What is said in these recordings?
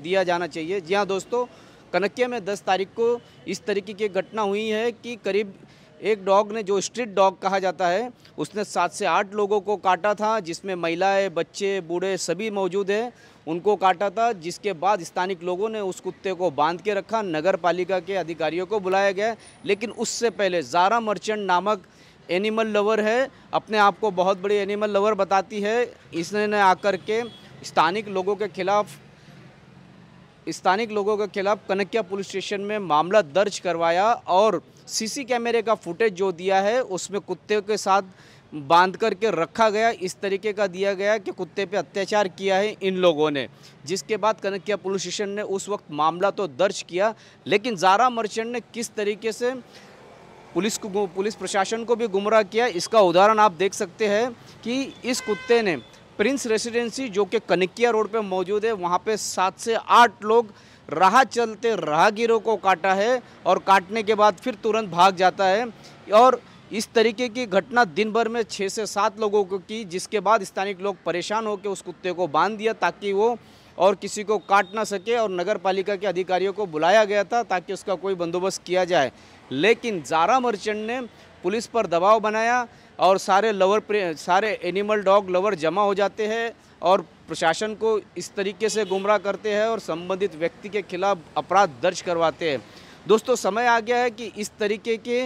दिया जाना चाहिए जी हाँ दोस्तों कनकिया में 10 तारीख को इस तरीके की घटना हुई है कि करीब एक डॉग ने जो स्ट्रीट डॉग कहा जाता है उसने सात से आठ लोगों को काटा था जिसमें महिलाएं बच्चे बूढ़े सभी मौजूद हैं उनको काटा था जिसके बाद स्थानिक लोगों ने उस कुत्ते को बांध के रखा नगर पालिका के अधिकारियों को बुलाया गया लेकिन उससे पहले जारा मर्चेंट नामक एनिमल लवर है अपने आप को बहुत बड़ी एनिमल लवर बताती है इसने आकर के स्थानिक लोगों के खिलाफ़ स्थानिक लोगों के खिलाफ कनकिया पुलिस स्टेशन में मामला दर्ज करवाया और सीसी कैमरे का फुटेज जो दिया है उसमें कुत्ते के साथ बांध करके रखा गया इस तरीके का दिया गया कि कुत्ते पे अत्याचार किया है इन लोगों ने जिसके बाद कनकिया पुलिस स्टेशन ने उस वक्त मामला तो दर्ज किया लेकिन जारा मर्चेंट ने किस तरीके से पुलिस को पुलिस प्रशासन को भी गुमराह किया इसका उदाहरण आप देख सकते हैं कि इस कुत्ते ने प्रिंस रेसिडेंसी जो कि कनकिया रोड पे मौजूद है वहाँ पे सात से आठ लोग राह चलते राहगीरों को काटा है और काटने के बाद फिर तुरंत भाग जाता है और इस तरीके की घटना दिन भर में छः से सात लोगों को की जिसके बाद स्थानीय लोग परेशान होकर उस कुत्ते को बांध दिया ताकि वो और किसी को काट ना सके और नगर पालिका के अधिकारियों को बुलाया गया था ताकि उसका कोई बंदोबस्त किया जाए लेकिन जारा मर्चेंट ने पुलिस पर दबाव बनाया और सारे लवर सारे एनिमल डॉग लवर जमा हो जाते हैं और प्रशासन को इस तरीके से गुमराह करते हैं और संबंधित व्यक्ति के खिलाफ अपराध दर्ज करवाते हैं दोस्तों समय आ गया है कि इस तरीके के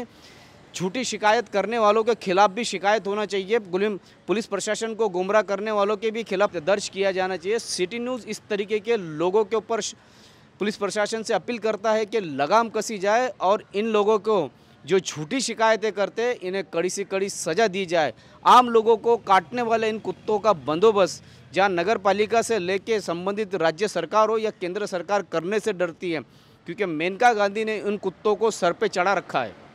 झूठी शिकायत करने वालों के खिलाफ भी शिकायत होना चाहिए गुलिम पुलिस प्रशासन को गुमराह करने वालों के भी खिलाफ दर्ज किया जाना चाहिए सिटी न्यूज़ इस तरीके के लोगों के ऊपर पुलिस प्रशासन से अपील करता है कि लगाम कसी जाए और इन लोगों को जो झूठी शिकायतें करते इन्हें कड़ी से कड़ी सज़ा दी जाए आम लोगों को काटने वाले इन कुत्तों का बंदोबस्त जहाँ नगर पालिका से लेके संबंधित राज्य सरकार हो या केंद्र सरकार करने से डरती है क्योंकि मेनका गांधी ने उन कुत्तों को सर पे चढ़ा रखा है